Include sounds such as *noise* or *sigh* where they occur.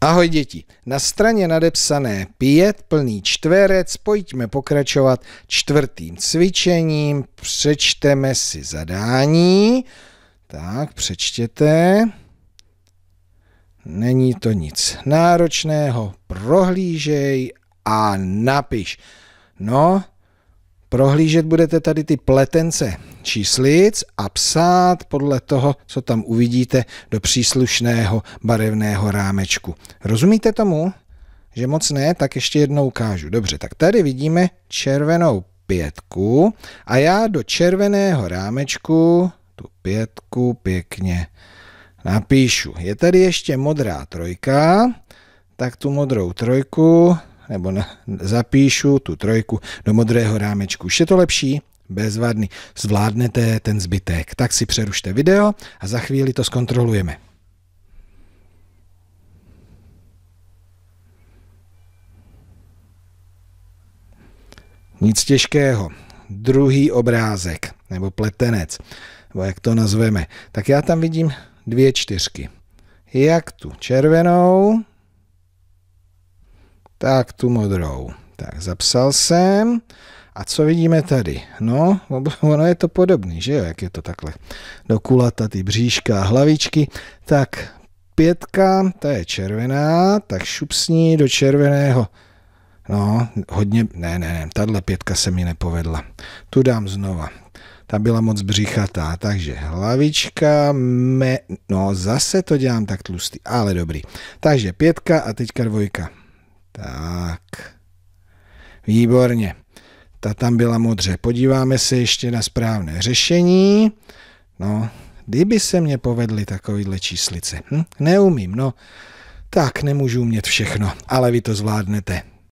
Ahoj děti, na straně nadepsané pět plný čtverec pojďme pokračovat čtvrtým cvičením, přečteme si zadání, tak přečtěte, není to nic náročného, prohlížej a napiš. No, prohlížet budete tady ty pletence, číslic a psát podle toho, co tam uvidíte do příslušného barevného rámečku. Rozumíte tomu? Že moc ne, tak ještě jednou ukážu. Dobře, tak tady vidíme červenou pětku a já do červeného rámečku tu pětku pěkně napíšu. Je tady ještě modrá trojka, tak tu modrou trojku nebo zapíšu tu trojku do modrého rámečku. Už je to lepší? Bezvadný. Zvládnete ten zbytek. Tak si přerušte video a za chvíli to zkontrolujeme. Nic těžkého. Druhý obrázek, nebo pletenec, nebo jak to nazveme. Tak já tam vidím dvě čtyřky. Jak tu červenou, tak tu modrou. Tak, zapsal jsem. A co vidíme tady? No, *laughs* ono je to podobný, že jo, jak je to takhle. Do kulata ty bříška a hlavičky. Tak, pětka, ta je červená, tak šupsní do červeného. No, hodně, ne, ne, ne, tahle pětka se mi nepovedla. Tu dám znova. Ta byla moc břichatá, takže hlavička, me, no zase to dělám tak tlustý, ale dobrý. Takže pětka a teďka dvojka. Tak, Výborně. Ta tam byla modře. Podíváme se ještě na správné řešení. No, kdyby se mě povedly takovýhle číslice. Hm? Neumím, no. Tak nemůžu umět všechno, ale vy to zvládnete.